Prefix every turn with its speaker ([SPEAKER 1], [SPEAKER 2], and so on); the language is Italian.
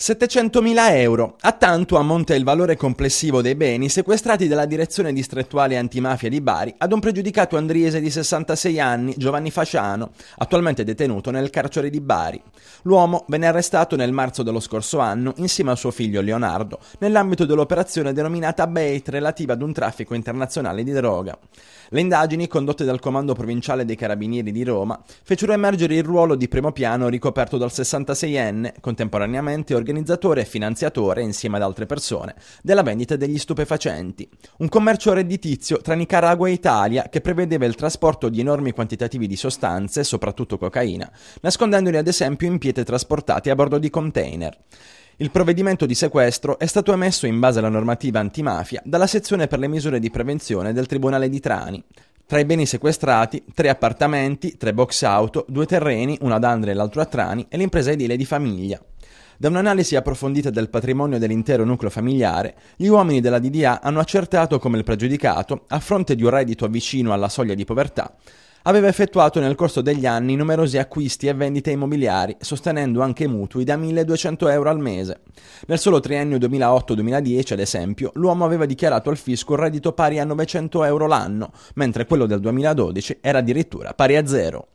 [SPEAKER 1] 700.000 euro. A tanto ammonta il valore complessivo dei beni sequestrati dalla direzione distrettuale antimafia di Bari ad un pregiudicato andriese di 66 anni, Giovanni Fasciano, attualmente detenuto nel carcere di Bari. L'uomo venne arrestato nel marzo dello scorso anno insieme a suo figlio Leonardo, nell'ambito dell'operazione denominata Bait relativa ad un traffico internazionale di droga. Le indagini, condotte dal Comando Provinciale dei Carabinieri di Roma, fecero emergere il ruolo di primo piano ricoperto dal 66enne, contemporaneamente organizzato organizzatore e finanziatore, insieme ad altre persone, della vendita degli stupefacenti, un commercio redditizio tra Nicaragua e Italia che prevedeva il trasporto di enormi quantitativi di sostanze, soprattutto cocaina, nascondendoli ad esempio in pietre trasportate a bordo di container. Il provvedimento di sequestro è stato emesso in base alla normativa antimafia dalla sezione per le misure di prevenzione del Tribunale di Trani. Tra i beni sequestrati, tre appartamenti, tre box auto, due terreni, uno ad Andre e l'altro a Trani, e l'impresa edile di famiglia. Da un'analisi approfondita del patrimonio dell'intero nucleo familiare, gli uomini della DDA hanno accertato come il pregiudicato, a fronte di un reddito vicino alla soglia di povertà, aveva effettuato nel corso degli anni numerosi acquisti e vendite immobiliari, sostenendo anche mutui da 1.200 euro al mese. Nel solo triennio 2008-2010, ad esempio, l'uomo aveva dichiarato al fisco un reddito pari a 900 euro l'anno, mentre quello del 2012 era addirittura pari a zero.